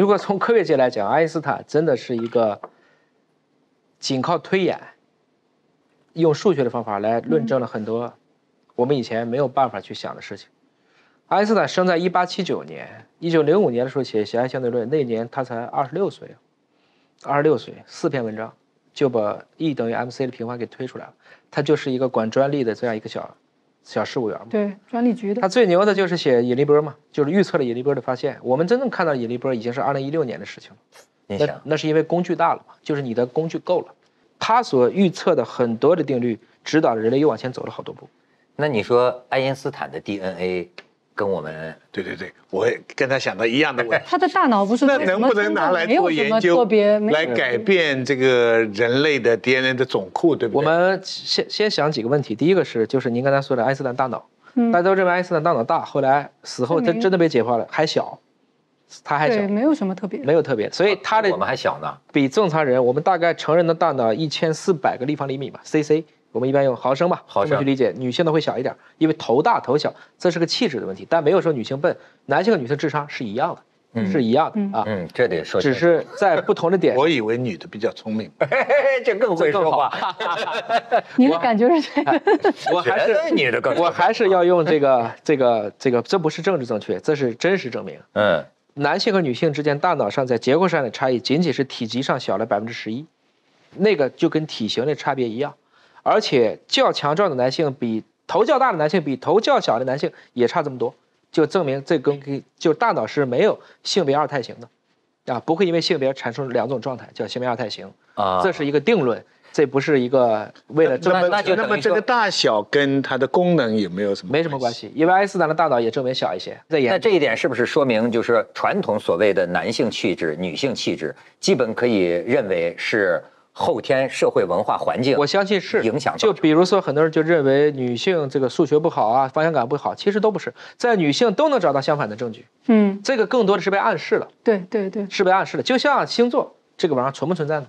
如果从科学界来讲，爱因斯坦真的是一个仅靠推演、用数学的方法来论证了很多我们以前没有办法去想的事情。爱因斯坦生在1879年，1905年的时候写狭义相对论，那年他才26岁。26岁，四篇文章就把 E 等于 mc 的平方给推出来了。他就是一个管专利的这样一个小。小事务员嘛，对，专利局的。他最牛的就是写引力波嘛，就是预测了引力波的发现。我们真正看到引力波已经是二零一六年的事情了。那那是因为工具大了嘛，就是你的工具够了。他所预测的很多的定律，指导着人类又往前走了好多步。那你说爱因斯坦的 DNA？跟我们对对对，我跟他想到一样的问题。他的大脑不是那能不能拿来做研究？来改变这个人类的 DNA 的总库，对不对？我们先先想几个问题。第一个是，就是您刚才说的因斯坦大脑，大家都认为因斯坦大脑大，后来死后他真的被解剖了，还小，他还小，对，没有什么特别，没有特别，所以他的我们还小呢，比正常人，我们大概成人的大脑一千四百个立方厘米吧，CC。我们一般用毫升吧，这么去理解。女性的会小一点，因为头大头小，这是个气质的问题。但没有说女性笨，男性和女性智商是一样的，嗯、是一样的嗯、啊。嗯，这得说。只是在不同的点。我以为女的比较聪明，这更会说话。你的感觉是？我还是你的感我还是要用这个这个这个，这不是政治正确，这是真实证明。嗯，男性和女性之间大脑上在结构上的差异，仅仅是体积上小了百分之十一，那个就跟体型的差别一样。而且较强壮的男性比头较大的男性比头较小的男性也差这么多，就证明这跟就大脑是没有性别二态型的，啊，不会因为性别产生两种状态叫性别二态型啊，这是一个定论，这不是一个为了那么那么这个大小跟它的功能有没有什么没什么关系，因为因斯坦的大脑也证明小一些，在那这一点是不是说明就是传统所谓的男性气质、女性气质基本可以认为是。后天社会文化环境，我相信是影响就比如说，很多人就认为女性这个数学不好啊，方向感不好，其实都不是，在女性都能找到相反的证据。嗯，这个更多的是被暗示了。对对对，是被暗示了。就像星座这个玩意儿存不存在呢？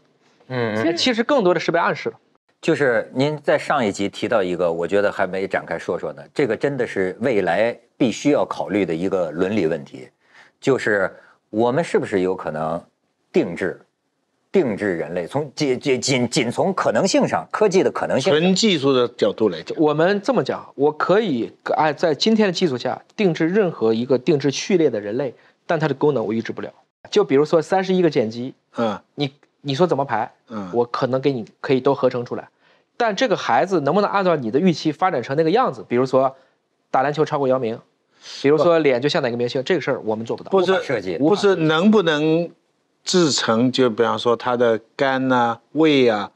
嗯嗯，其实更多的是被暗示了。就是您在上一集提到一个，我觉得还没展开说说呢。这个真的是未来必须要考虑的一个伦理问题，就是我们是不是有可能定制？定制人类，从仅仅仅仅从可能性上，科技的可能性，纯技术的角度来讲，我们这么讲，我可以按在今天的技术下，定制任何一个定制序列的人类，但它的功能我预制不了。就比如说三十一个碱基，嗯，你你说怎么排，嗯，我可能给你可以都合成出来，但这个孩子能不能按照你的预期发展成那个样子？比如说打篮球超过姚明，比如说脸就像哪个明星，这个事儿我们做不到，不是设计，不是能不能？制成就，比方说它的肝呐、胃啊，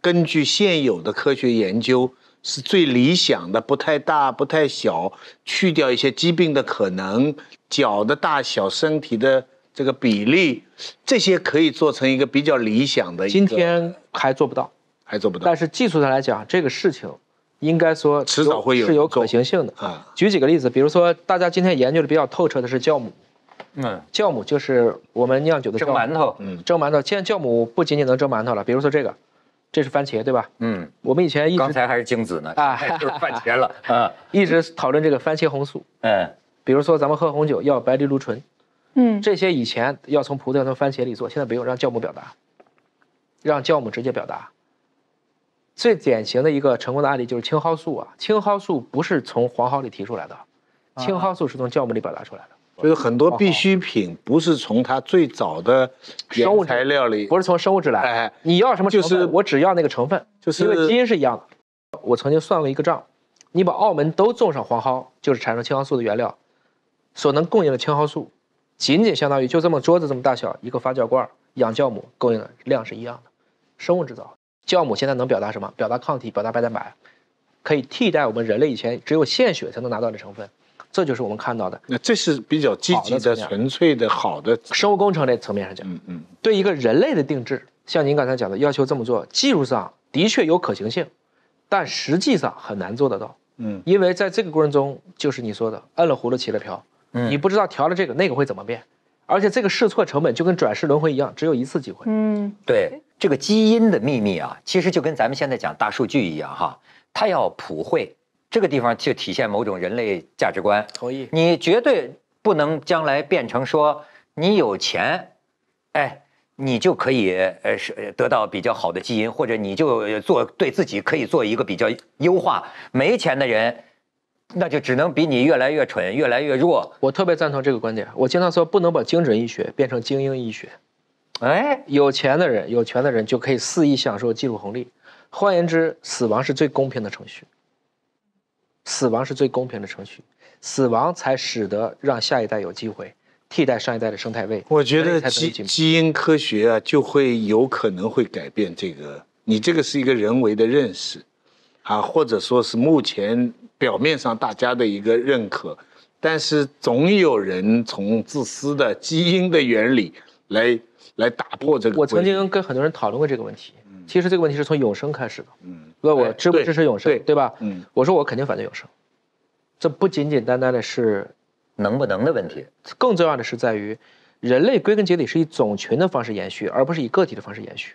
根据现有的科学研究是最理想的，不太大、不太小，去掉一些疾病的可能，脚的大小、身体的这个比例，这些可以做成一个比较理想的。今天还做不到，还做不到。但是技术上来讲，这个事情应该说迟早会有是有可行性的啊。举几个例子，比如说大家今天研究的比较透彻的是酵母。嗯，酵母就是我们酿酒的蒸馒头，嗯，蒸馒头。现在酵母不仅仅能蒸馒头了，比如说这个，这是番茄，对吧？嗯，我们以前一直才还是精子呢，啊，就是番茄了，嗯，一直讨论这个番茄红素，嗯，比如说咱们喝红酒要白藜芦醇，嗯，这些以前要从葡萄、从番茄里做，现在不用，让酵母表达，让酵母直接表达。最典型的一个成功的案例就是青蒿素啊，青蒿素不是从黄蒿里提出来的，青蒿素是从酵母里表达出来的。就是很多必需品不是从它最早的生物材料里，不是从生物质来。哎，你要什么就是我只要那个成分，就是因为基因是一样的。我曾经算了一个账，你把澳门都种上黄蒿，就是产生青蒿素的原料，所能供应的青蒿素，仅仅相当于就这么桌子这么大小一个发酵罐养酵母供应的量是一样的。生物制造酵母现在能表达什么？表达抗体，表达白蛋白，可以替代我们人类以前只有献血才能拿到的成分。这就是我们看到的。那这是比较积极的、纯粹的好的生物工程类层面上讲。嗯嗯。对一个人类的定制，像您刚才讲的要求这么做，技术上的确有可行性，但实际上很难做得到。嗯。因为在这个过程中，就是你说的，摁了葫芦起了瓢。嗯。你不知道调了这个那个会怎么变，而且这个试错成本就跟转世轮回一样，只有一次机会。嗯。对这个基因的秘密啊，其实就跟咱们现在讲大数据一样哈，它要普惠。这个地方就体现某种人类价值观。同意。你绝对不能将来变成说你有钱，哎，你就可以呃是得到比较好的基因，或者你就做对自己可以做一个比较优化。没钱的人，那就只能比你越来越蠢，越来越弱。我特别赞同这个观点。我经常说，不能把精准医学变成精英医学。哎，有钱的人、有权的人就可以肆意享受技术红利。换言之，死亡是最公平的程序。死亡是最公平的程序，死亡才使得让下一代有机会替代上一代的生态位。我觉得基基因科学啊，就会有可能会改变这个。你这个是一个人为的认识，啊，或者说是目前表面上大家的一个认可，但是总有人从自私的基因的原理来来打破这个。我曾经跟很多人讨论过这个问题。其实这个问题是从永生开始的。嗯。问我支不支持永生？对对吧？嗯。我说我肯定反对永生，这不仅仅单单的是能不能的问题，更重要的是在于人类归根结底是以种群的方式延续，而不是以个体的方式延续，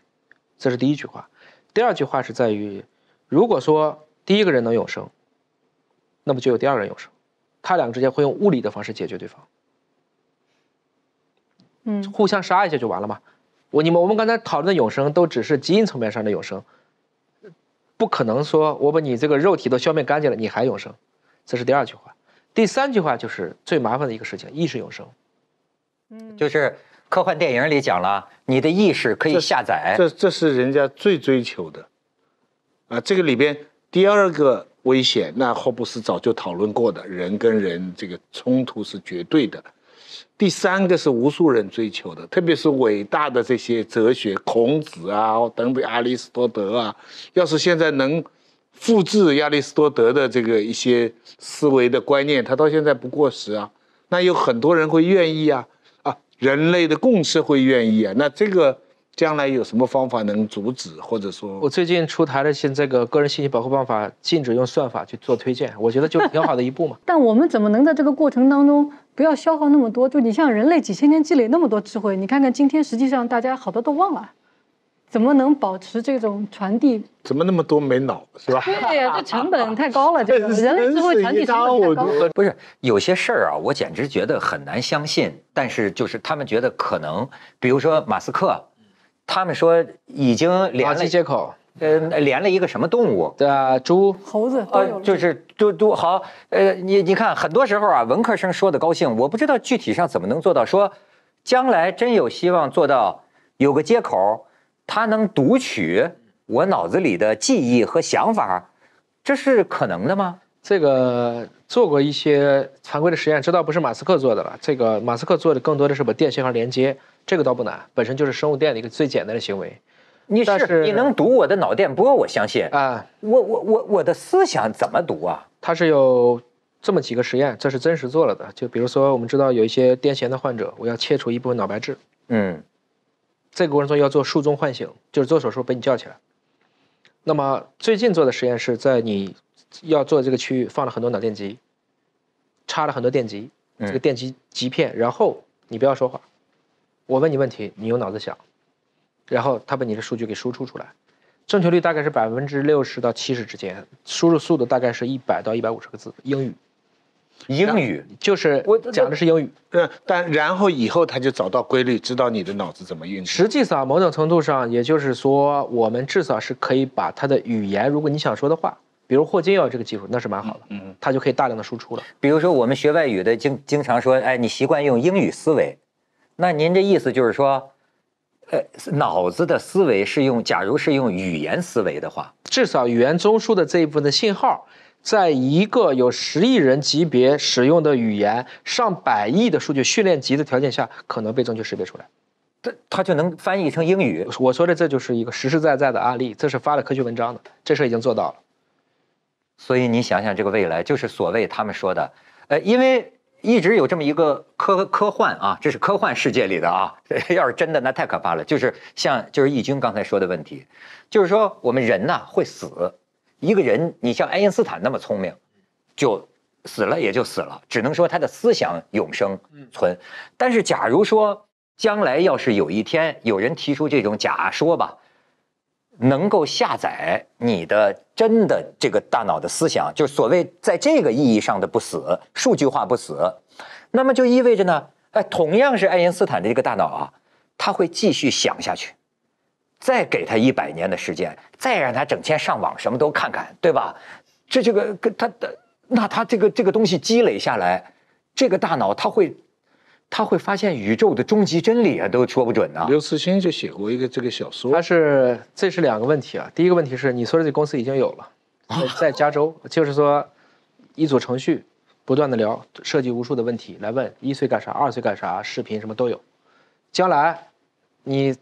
这是第一句话。第二句话是在于，如果说第一个人能永生，那么就有第二个人永生，他俩之间会用物理的方式解决对方，嗯，互相杀一下就完了嘛。我你们我们刚才讨论的永生都只是基因层面上的永生，不可能说我把你这个肉体都消灭干净了，你还永生，这是第二句话。第三句话就是最麻烦的一个事情，意识永生，嗯，就是科幻电影里讲了，你的意识可以下载，这这是人家最追求的，啊，这个里边第二个危险，那霍布斯早就讨论过的，人跟人这个冲突是绝对的。第三个是无数人追求的，特别是伟大的这些哲学，孔子啊，等等，亚里士多德啊。要是现在能复制亚里士多德的这个一些思维的观念，他到现在不过时啊，那有很多人会愿意啊啊，人类的共识会愿意啊。那这个将来有什么方法能阻止，或者说？我最近出台了现在个个人信息保护办法，禁止用算法去做推荐，我觉得就挺好的一步嘛。但我们怎么能在这个过程当中？不要消耗那么多，就你像人类几千年积累那么多智慧，你看看今天实际上大家好多都忘了，怎么能保持这种传递？怎么那么多没脑是吧？对呀，这成本太高了，这个人类智慧传递成本太高了。不是有些事儿啊，我简直觉得很难相信，但是就是他们觉得可能，比如说马斯克，他们说已经连了接口。呃，连了一个什么动物？对啊，猪、猴子都有。就是嘟嘟。好。呃，你你看，很多时候啊，文科生说的高兴，我不知道具体上怎么能做到。说将来真有希望做到有个接口，它能读取我脑子里的记忆和想法，这是可能的吗？这个做过一些常规的实验，知道不是马斯克做的了。这个马斯克做的更多的是把电信号连接，这个倒不难，本身就是生物电的一个最简单的行为。你是你能读我的脑电波？我相信啊，我我我我的思想怎么读啊？它是有这么几个实验，这是真实做了的。就比如说，我们知道有一些癫痫的患者，我要切除一部分脑白质。嗯，这个过程中要做术中唤醒，就是做手术把你叫起来。那么最近做的实验是在你要做这个区域放了很多脑电极，插了很多电极，这个电极极片，然后你不要说话，我问你问题，你用脑子想。然后他把你的数据给输出出来，正确率大概是百分之六十到七十之间，输入速度大概是一百到一百五十个字，英语，英语就是我讲的是英语。对，但然后以后他就找到规律，知道你的脑子怎么运实际上，某种程度上，也就是说，我们至少是可以把他的语言，如果你想说的话，比如霍金要这个技术，那是蛮好的，嗯，他就可以大量的输出了。比如说，我们学外语的经经常说，哎，你习惯用英语思维，那您这意思就是说。呃，脑子的思维是用，假如是用语言思维的话，至少语言中枢的这一部分的信号，在一个有十亿人级别使用的语言、上百亿的数据训练集的条件下，可能被正确识别出来。它它就能翻译成英语。我说的这就是一个实实在在的案例，这是发了科学文章的，这事已经做到了。所以你想想，这个未来就是所谓他们说的，呃，因为。一直有这么一个科科幻啊，这是科幻世界里的啊。要是真的，那太可怕了。就是像就是易军刚才说的问题，就是说我们人呢会死，一个人你像爱因斯坦那么聪明，就死了也就死了，只能说他的思想永生存。但是假如说将来要是有一天有人提出这种假说吧。能够下载你的真的这个大脑的思想，就是所谓在这个意义上的不死，数据化不死，那么就意味着呢，哎，同样是爱因斯坦的这个大脑啊，他会继续想下去，再给他一百年的时间，再让他整天上网什么都看看，对吧？这这个跟他的那他这个这个东西积累下来，这个大脑他会。他会发现宇宙的终极真理啊，都说不准呢。刘慈欣就写过一个这个小说。他是，这是两个问题啊。第一个问题是，你说的这公司已经有了，在加州，就是说，一组程序，不断的聊，设计无数的问题来问，一岁干啥，二岁干啥，视频什么都有。将来，你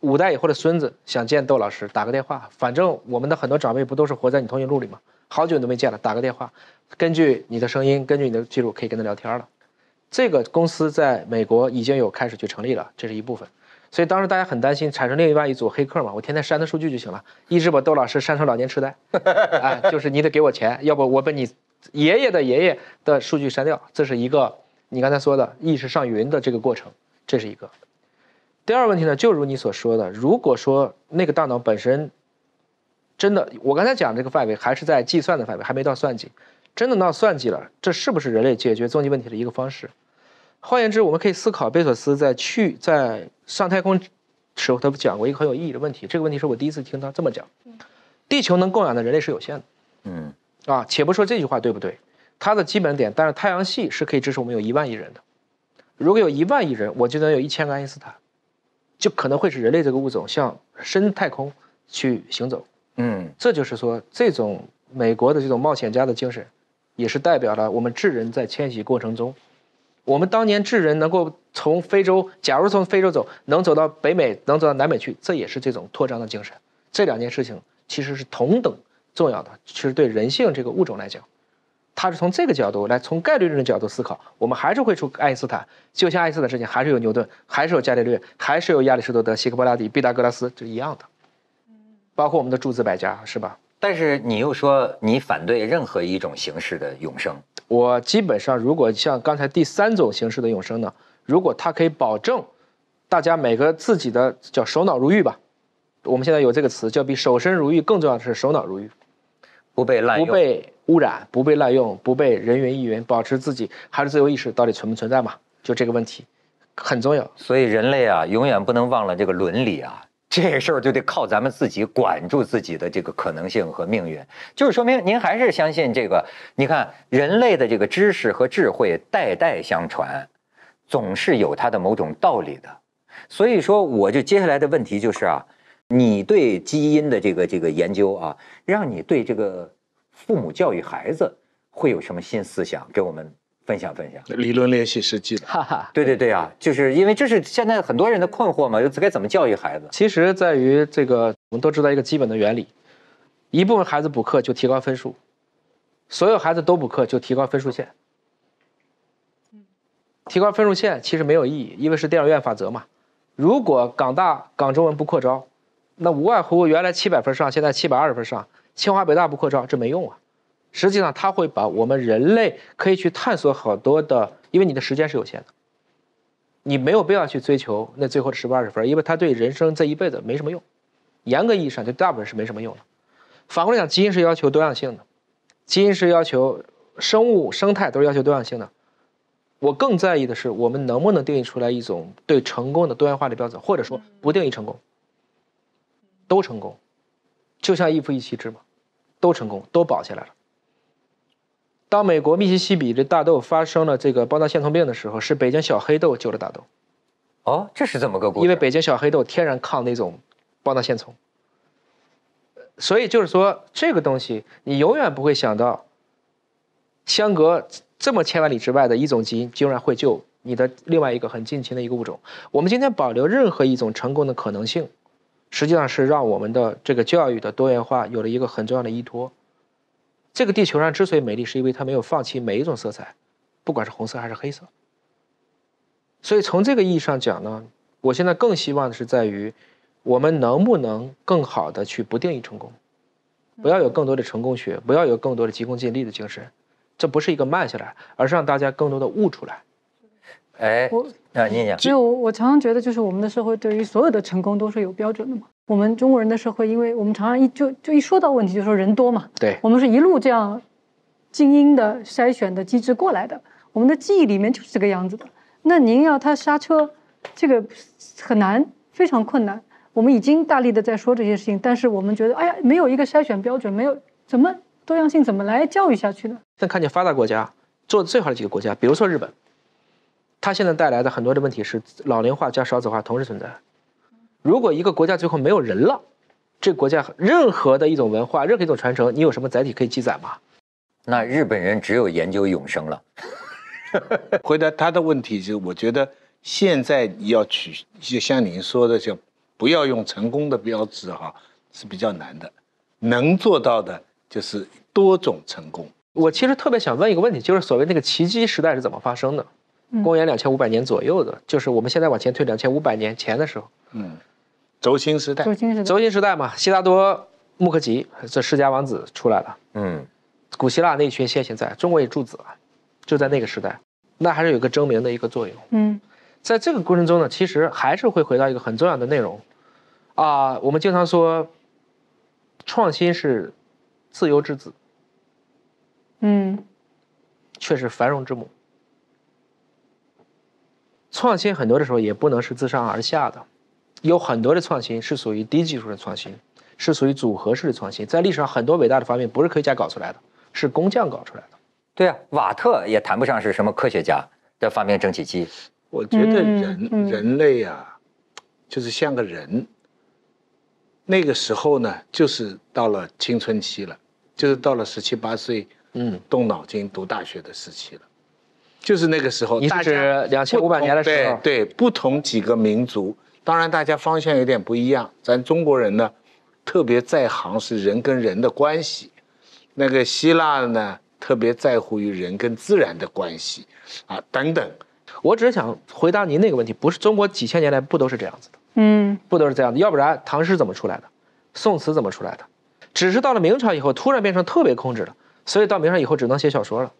五代以后的孙子想见窦老师，打个电话，反正我们的很多长辈不都是活在你通讯录里吗？好久都没见了，打个电话，根据你的声音，根据你的记录，可以跟他聊天了。这个公司在美国已经有开始去成立了，这是一部分，所以当时大家很担心产生另外一组黑客嘛，我天天删他数据就行了，一直把窦老师删成老年痴呆，哎，就是你得给我钱，要不我把你爷爷的爷爷的数据删掉，这是一个你刚才说的意识上云的这个过程，这是一个。第二个问题呢，就如你所说的，如果说那个大脑本身真的，我刚才讲这个范围还是在计算的范围，还没到算计。真的闹算计了，这是不是人类解决终极问题的一个方式？换言之，我们可以思考，贝索斯在去在上太空时候，他不讲过一个很有意义的问题。这个问题是我第一次听他这么讲。地球能供养的人类是有限的。嗯，啊，且不说这句话对不对，它的基本点，但是太阳系是可以支持我们有一万亿人的。如果有一万亿人，我就能有一千个爱因斯坦，就可能会使人类这个物种向深太空去行走。嗯，这就是说，这种美国的这种冒险家的精神。也是代表了我们智人在迁徙过程中，我们当年智人能够从非洲，假如从非洲走，能走到北美，能走到南美去，这也是这种扩张的精神。这两件事情其实是同等重要的。其实对人性这个物种来讲，它是从这个角度来，从概率论的角度思考，我们还是会出爱因斯坦。就像爱因斯坦的事情，还是有牛顿，还是有伽利略，还是有亚里士多德、希格柏拉底、毕达哥拉斯，是一样的。包括我们的诸子百家，是吧？但是你又说你反对任何一种形式的永生，我基本上如果像刚才第三种形式的永生呢，如果它可以保证，大家每个自己的叫守脑如玉吧，我们现在有这个词叫比守身如玉更重要的是守脑如玉，不被滥用，不被污染，不被滥用，不被人云亦云，保持自己还是自由意识到底存不存在嘛？就这个问题很重要，所以人类啊永远不能忘了这个伦理啊。这事儿就得靠咱们自己管住自己的这个可能性和命运，就是说明您还是相信这个。你看，人类的这个知识和智慧代代相传，总是有它的某种道理的。所以说，我就接下来的问题就是啊，你对基因的这个这个研究啊，让你对这个父母教育孩子会有什么新思想给我们？分享分享，理论联系实际的，哈哈，对对对啊，就是因为这是现在很多人的困惑嘛，又该怎么教育孩子？其实在于这个，我们都知道一个基本的原理，一部分孩子补课就提高分数，所有孩子都补课就提高分数线。提高分数线其实没有意义，因为是电影院法则嘛。如果港大、港中文不扩招，那无外乎原来七百分上，现在七百二十分上。清华、北大不扩招，这没用啊。实际上，它会把我们人类可以去探索好多的，因为你的时间是有限的，你没有必要去追求那最后的十八二十分，因为它对人生这一辈子没什么用。严格意义上，对大部分是没什么用的。反过来讲，基因是要求多样性的，基因是要求生物生态都是要求多样性的。我更在意的是，我们能不能定义出来一种对成功的多元化的标准，或者说不定义成功，都成功，就像一夫一妻制嘛，都成功，都保下来了。当美国密西西比的大豆发生了这个孢囊线虫病的时候，是北京小黑豆救了大豆。哦，这是怎么个故事？因为北京小黑豆天然抗那种孢囊线虫，所以就是说这个东西你永远不会想到，相隔这么千万里之外的一种基因，竟然会救你的另外一个很近亲的一个物种。我们今天保留任何一种成功的可能性，实际上是让我们的这个教育的多元化有了一个很重要的依托。这个地球上之所以美丽，是因为它没有放弃每一种色彩，不管是红色还是黑色。所以从这个意义上讲呢，我现在更希望的是在于，我们能不能更好的去不定义成功，不要有更多的成功学，不要有更多的急功近利的精神。这不是一个慢下来，而是让大家更多的悟出来。哎，我啊，念念，讲，有我常常觉得就是我们的社会对于所有的成功都是有标准的嘛。我们中国人的社会，因为我们常常一就就一说到问题，就说人多嘛。对，我们是一路这样精英的筛选的机制过来的，我们的记忆里面就是这个样子的。那您要他刹车，这个很难，非常困难。我们已经大力的在说这些事情，但是我们觉得，哎呀，没有一个筛选标准，没有怎么多样性，怎么来教育下去呢？但看见发达国家做的最好的几个国家，比如说日本，它现在带来的很多的问题是老龄化加少子化同时存在。如果一个国家最后没有人了，这国家任何的一种文化、任何一种传承，你有什么载体可以记载吗？那日本人只有研究永生了。回答他的问题，就我觉得现在要取，就像您说的，就不要用成功的标志哈，是比较难的。能做到的就是多种成功。我其实特别想问一个问题，就是所谓那个奇迹时代是怎么发生的？公元两千五百年左右的，就是我们现在往前推两千五百年前的时候，嗯。轴心时代，轴心时代嘛，希达多、穆克吉这世家王子出来了。嗯，古希腊那群先贤在，中国也柱子，了，就在那个时代，那还是有个争鸣的一个作用。嗯，在这个过程中呢，其实还是会回到一个很重要的内容，啊，我们经常说，创新是自由之子。嗯，却是繁荣之母。创新很多的时候也不能是自上而下的。有很多的创新是属于低技术的创新，是属于组合式的创新。在历史上，很多伟大的发明不是科学家搞出来的，是工匠搞出来的。对啊，瓦特也谈不上是什么科学家的发明蒸汽机。我觉得人人类啊，就是像个人。那个时候呢，就是到了青春期了，就是到了十七八岁，嗯，动脑筋、读大学的时期了，就是那个时候。你是两千五百年的时候，对对，不同几个民族。当然，大家方向有点不一样。咱中国人呢，特别在行是人跟人的关系；那个希腊呢，特别在乎于人跟自然的关系，啊，等等。我只是想回答您那个问题，不是中国几千年来不都是这样子的？嗯，不都是这样的？要不然唐诗怎么出来的？宋词怎么出来的？只是到了明朝以后，突然变成特别控制了，所以到明朝以后只能写小说了。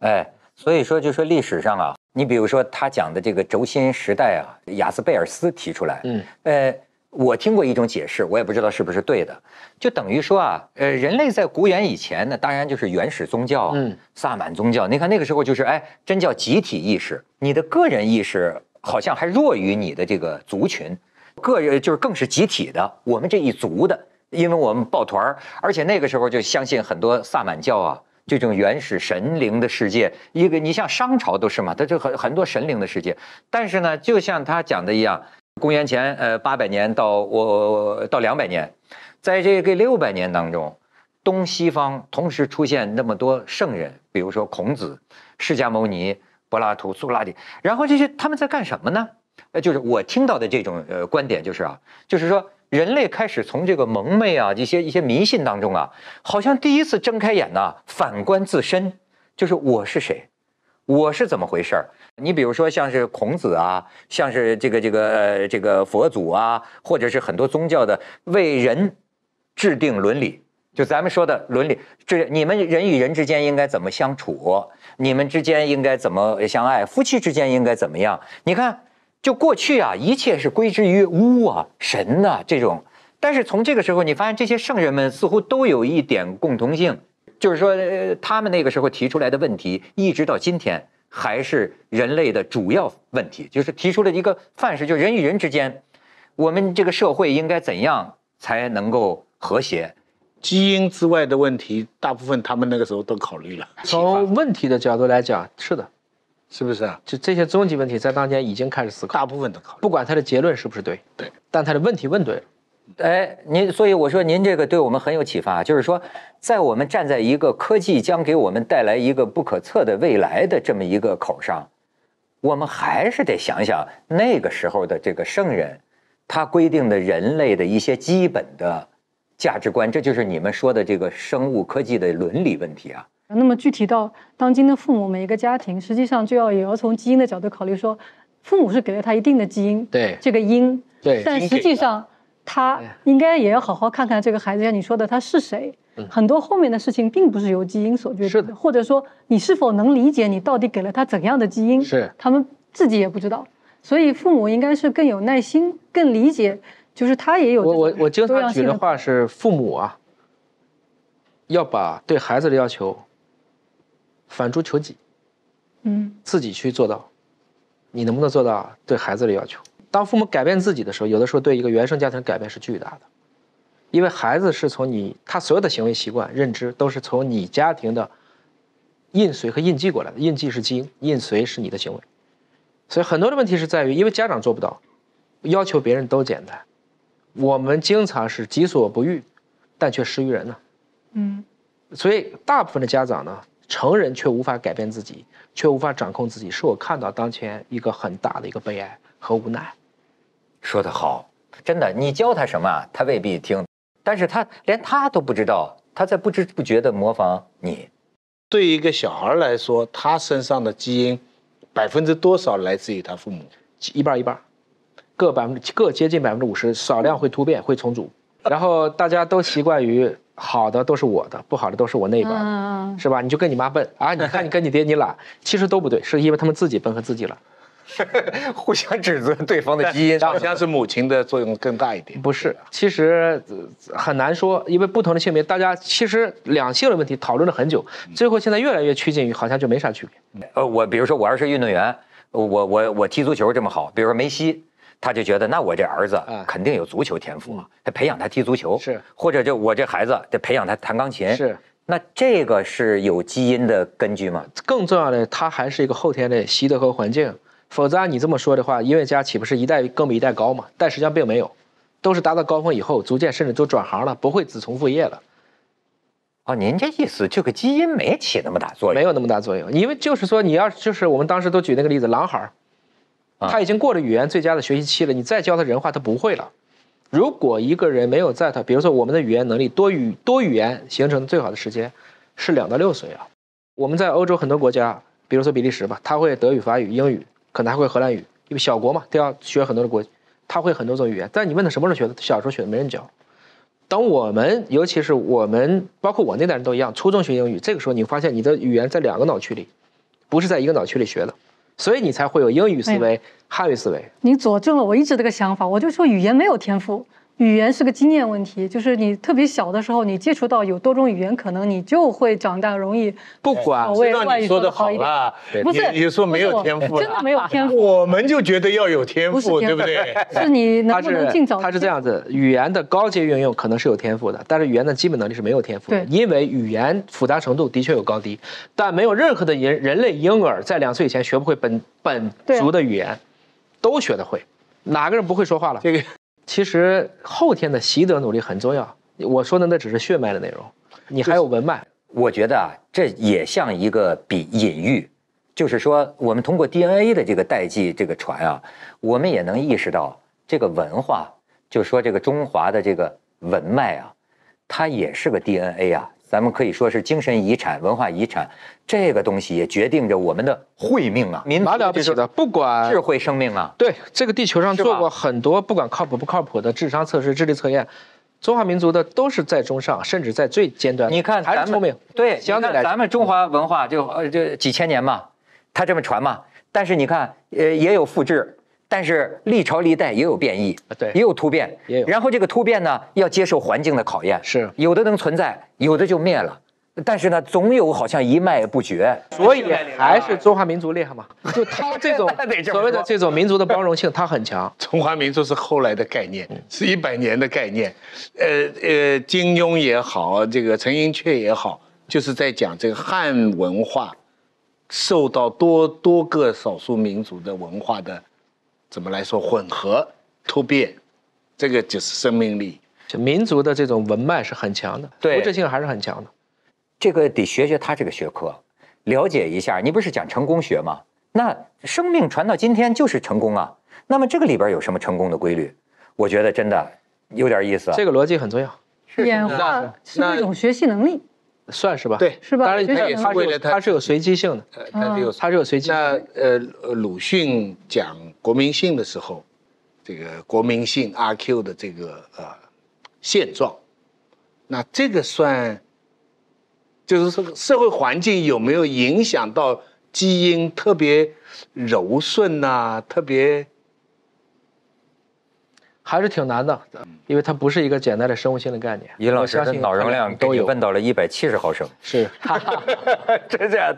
哎，所以说，就说历史上啊。你比如说他讲的这个轴心时代啊，雅斯贝尔斯提出来，嗯，呃，我听过一种解释，我也不知道是不是对的，就等于说啊，呃，人类在古猿以前呢，当然就是原始宗教，嗯，萨满宗教。你看那个时候就是，哎，真叫集体意识，你的个人意识好像还弱于你的这个族群，个人就是更是集体的，我们这一族的，因为我们抱团儿，而且那个时候就相信很多萨满教啊。这种原始神灵的世界，一个你像商朝都是嘛，它就很很多神灵的世界。但是呢，就像他讲的一样，公元前呃八百年到我到两百年，在这个六百年当中，东西方同时出现那么多圣人，比如说孔子、释迦牟尼、柏拉图、苏格拉底，然后这些他们在干什么呢？呃，就是我听到的这种呃观点就是啊，就是说。人类开始从这个蒙昧啊，一些一些迷信当中啊，好像第一次睁开眼呐，反观自身，就是我是谁，我是怎么回事儿？你比如说，像是孔子啊，像是这个这个呃这个佛祖啊，或者是很多宗教的为人制定伦理，就咱们说的伦理，这你们人与人之间应该怎么相处？你们之间应该怎么相爱？夫妻之间应该怎么样？你看。就过去啊，一切是归之于巫啊、神呐这种。但是从这个时候，你发现这些圣人们似乎都有一点共同性，就是说，呃、他们那个时候提出来的问题，一直到今天还是人类的主要问题，就是提出了一个范式，就人与人之间，我们这个社会应该怎样才能够和谐？基因之外的问题，大部分他们那个时候都考虑了。从问题的角度来讲，是的。是不是啊？就这些终极问题，在当年已经开始思考，大部分都考，不管他的结论是不是对，对，但他的问题问对了。哎，您，所以我说您这个对我们很有启发就是说，在我们站在一个科技将给我们带来一个不可测的未来的这么一个口上，我们还是得想想那个时候的这个圣人，他规定的人类的一些基本的价值观，这就是你们说的这个生物科技的伦理问题啊。那么具体到当今的父母，每一个家庭，实际上就要也要从基因的角度考虑，说父母是给了他一定的基因，对，这个因，对，但实际上他应该也要好好看看这个孩子，像你说的他是谁，很多后面的事情并不是由基因所决定的，或者说你是否能理解你到底给了他怎样的基因，是，他们自己也不知道，所以父母应该是更有耐心，更理解，就是他也有我我我经常举的话是父母啊，要把对孩子的要求。反诸求己，嗯，自己去做到，你能不能做到对孩子的要求？当父母改变自己的时候，有的时候对一个原生家庭改变是巨大的，因为孩子是从你他所有的行为习惯、认知都是从你家庭的印随和印记过来的。印记是基因，印随是你的行为，所以很多的问题是在于，因为家长做不到，要求别人都简单，我们经常是己所不欲，但却施于人呢，嗯，所以大部分的家长呢。成人却无法改变自己，却无法掌控自己，是我看到当前一个很大的一个悲哀和无奈。说的好，真的，你教他什么，他未必听，但是他连他都不知道，他在不知不觉的模仿你。对于一个小孩来说，他身上的基因百分之多少来自于他父母？一半一半各百分之各接近百分之五十，少量会突变，会重组。然后大家都习惯于。好的都是我的，不好的都是我那边，是吧？你就跟你妈笨啊！你看你跟你爹你懒，其实都不对，是因为他们自己笨和自己懒，互相指责对方的基因。好像是母亲的作用更大一点。不是，其实很难说，因为不同的性别，大家其实两性的问题讨论了很久，最后现在越来越趋近于好像就没啥区别。呃，我比如说我要是运动员，我我我踢足球这么好，比如说梅西。他就觉得那我这儿子肯定有足球天赋嘛，他培养他踢足球是，或者就我这孩子得培养他弹钢琴是。那这个是有基因的根据吗？更重要的，他还是一个后天的习得和环境。否则你这么说的话，音乐家岂不是一代更比一代高嘛？但实际上并没有，都是达到高峰以后，逐渐甚至都转行了，不会子承父业了。哦，您这意思，这个基因没起那么大作用，没有那么大作用。因为就是说，你要就是我们当时都举那个例子，狼孩。他已经过了语言最佳的学习期了，你再教他人话，他不会了。如果一个人没有在他，比如说我们的语言能力多语多语言形成最好的时间是两到六岁啊。我们在欧洲很多国家，比如说比利时吧，他会德语、法语、英语，可能还会荷兰语，因为小国嘛，都要学很多的国，他会很多种语言。但你问他什么时候学的？小时候学的，没人教。等我们，尤其是我们，包括我那代人都一样，初中学英语，这个时候你发现你的语言在两个脑区里，不是在一个脑区里学的。所以你才会有英语思维、汉语思维。你佐证了我一直这个想法，我就说语言没有天赋。语言是个经验问题，就是你特别小的时候，你接触到有多种语言，可能你就会长大容易。不管，就让你说的好了，不是，你说没有天赋，真的没有天赋。我们就觉得要有天赋，对不对？是，你能不能尽早？他是这样子，语言的高阶运用可能是有天赋的，但是语言的基本能力是没有天赋。对，因为语言复杂程度的确有高低，但没有任何的人人类婴儿在两岁以前学不会本本族的语言，都学得会。哪个人不会说话了？这个。其实后天的习得努力很重要。我说的那只是血脉的内容，你还有文脉。我觉得啊，这也像一个比隐喻，就是说，我们通过 DNA 的这个代际这个传啊，我们也能意识到这个文化，就是说这个中华的这个文脉啊，它也是个 DNA 啊。咱们可以说是精神遗产、文化遗产，这个东西也决定着我们的慧命啊。民族，别说的，不管智慧生命啊。对，这个地球上做过很多，不管靠谱不靠谱的智商测试、智力测验，中华民族的都是在中上，甚至在最尖端。你看，咱聪明。对，相对来，那咱们中华文化就呃就几千年嘛，它这么传嘛。但是你看，呃也有复制。但是历朝历代也有变异，对，也有突变，也有。然后这个突变呢，要接受环境的考验，是有的能存在，有的就灭了。但是呢，总有好像一脉不绝，所以还是中华民族厉害嘛。就他这种所谓的这种民族的包容性，他很强。中华民族是后来的概念，是一百年的概念。呃呃，金庸也好，这个陈寅恪也好，就是在讲这个汉文化受到多多个少数民族的文化的。怎么来说混合突变，这个就是生命力。就民族的这种文脉是很强的，对，复制性还是很强的。这个得学学他这个学科，了解一下。你不是讲成功学吗？那生命传到今天就是成功啊。那么这个里边有什么成功的规律？我觉得真的有点意思。这个逻辑很重要。演化是一种学习能力。算是吧，对，是吧？当然，它也是为了它，他是有随机性的，它是有随机。那呃，鲁迅讲国民性的时候，这个国民性阿 Q 的这个呃现状，那这个算，就是说社会环境有没有影响到基因特别柔顺呐，特别。还是挺难的，因为它不是一个简单的生物性的概念。尹老师的脑容量都有问到了一百七十毫升，是，哈哈哈哈哈，真的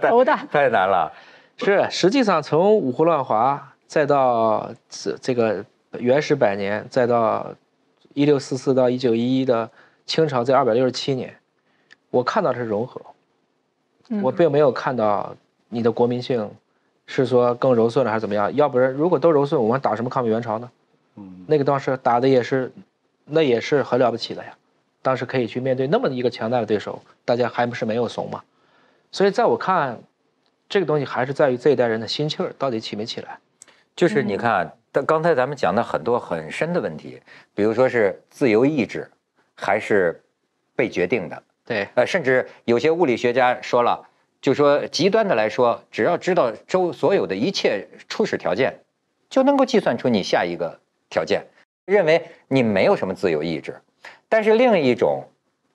太难了。是，实际上从五胡乱华再到这这个原始百年，再到一六四四到一九一一的清朝这二百六十七年，我看到的是融合，我并没有看到你的国民性是说更柔顺了还是怎么样？要不然，如果都柔顺，我们打什么抗美援朝呢？那个当时打的也是，那也是很了不起的呀。当时可以去面对那么一个强大的对手，大家还不是没有怂嘛。所以，在我看，这个东西还是在于这一代人的心气儿到底起没起来。就是你看，但刚才咱们讲的很多很深的问题，比如说是自由意志，还是被决定的。对，呃，甚至有些物理学家说了，就说极端的来说，只要知道周所有的一切初始条件，就能够计算出你下一个。条件认为你没有什么自由意志，但是另一种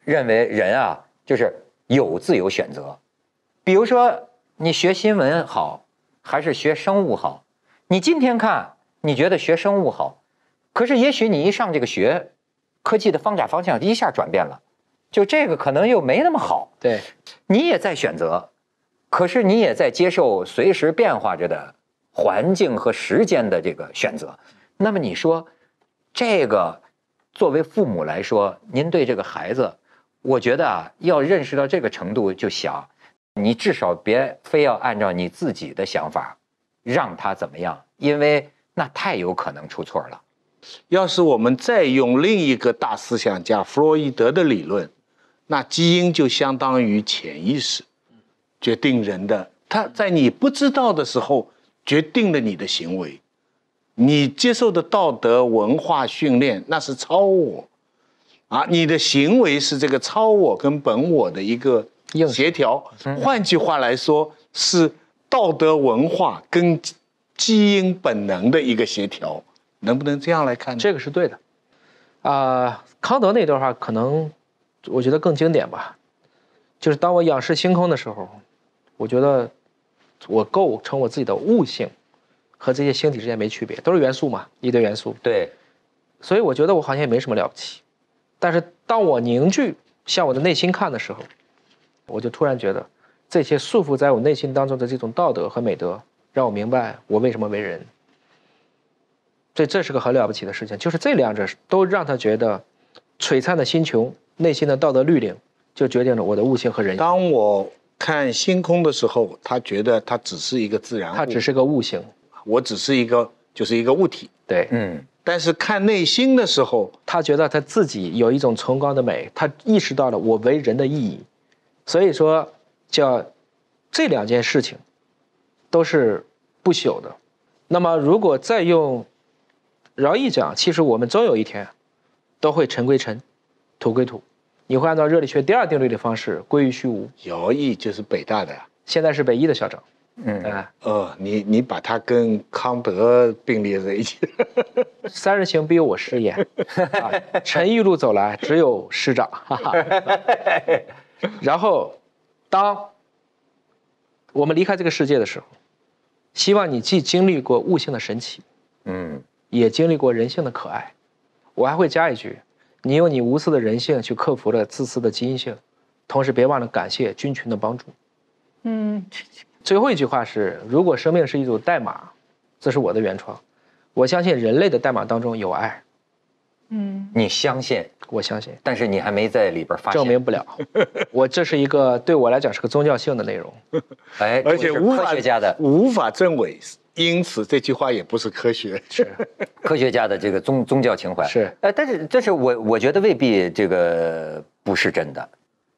认为人啊就是有自由选择，比如说你学新闻好还是学生物好？你今天看你觉得学生物好，可是也许你一上这个学，科技的发展方向一下转变了，就这个可能又没那么好。对，你也在选择，可是你也在接受随时变化着的环境和时间的这个选择。那么你说，这个作为父母来说，您对这个孩子，我觉得啊，要认识到这个程度就小，你至少别非要按照你自己的想法让他怎么样，因为那太有可能出错了。要是我们再用另一个大思想家弗洛伊德的理论，那基因就相当于潜意识，决定人的，他在你不知道的时候决定了你的行为。你接受的道德文化训练，那是超我，啊，你的行为是这个超我跟本我的一个协调。换句话来说，是道德文化跟基因本能的一个协调。能不能这样来看？这个是对的。啊，康德那段话可能我觉得更经典吧，就是当我仰视星空的时候，我觉得我构成我自己的悟性。和这些星体之间没区别，都是元素嘛，一堆元素。对，所以我觉得我好像也没什么了不起。但是当我凝聚向我的内心看的时候，我就突然觉得，这些束缚在我内心当中的这种道德和美德，让我明白我为什么为人。这这是个很了不起的事情，就是这两者都让他觉得，璀璨的星穹、内心的道德律令，就决定了我的悟性和人性。当我看星空的时候，他觉得它只是一个自然，它只是个悟性。我只是一个，就是一个物体，对，嗯。但是看内心的时候，他觉得他自己有一种崇高的美，他意识到了我为人的意义。所以说，叫这两件事情都是不朽的。那么，如果再用饶毅讲，其实我们终有一天都会尘归尘，土归土，你会按照热力学第二定律的方式归于虚无。饶毅就是北大的，呀，现在是北医的校长。嗯，哦，你你把他跟康德并列在一起，三人行必有我师焉，陈毅路走来只有师长，然后，当我们离开这个世界的时候，希望你既经历过悟性的神奇，嗯，也经历过人性的可爱，我还会加一句，你用你无私的人性去克服了自私的基因性，同时别忘了感谢菌群的帮助，嗯。最后一句话是：如果生命是一组代码，这是我的原创。我相信人类的代码当中有爱。嗯，你相信？我相信。但是你还没在里边发现？证明不了。我这是一个对我来讲是个宗教性的内容。哎，而且科学家的无法证伪，因此这句话也不是科学。是 科学家的这个宗宗教情怀。是。哎，但是，但是我我觉得未必这个不是真的。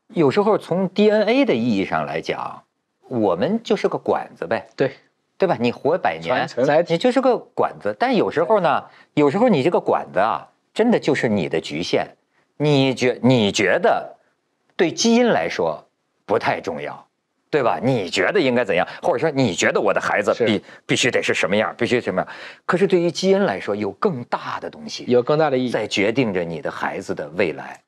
有时候从 DNA 的意义上来讲。我们就是个管子呗，对，对吧？你活百年，你就是个管子。但有时候呢，有时候你这个管子啊，真的就是你的局限。你觉你觉得，对基因来说不太重要，对吧？你觉得应该怎样？或者说你觉得我的孩子必必须得是什么样，必须什么样？可是对于基因来说，有更大的东西，有更大的意义，在决定着你的孩子的未来。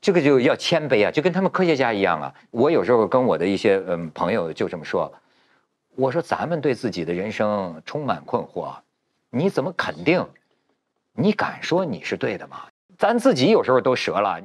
这个就要谦卑啊，就跟他们科学家一样啊。我有时候跟我的一些嗯朋友就这么说，我说咱们对自己的人生充满困惑，你怎么肯定？你敢说你是对的吗？咱自己有时候都折了。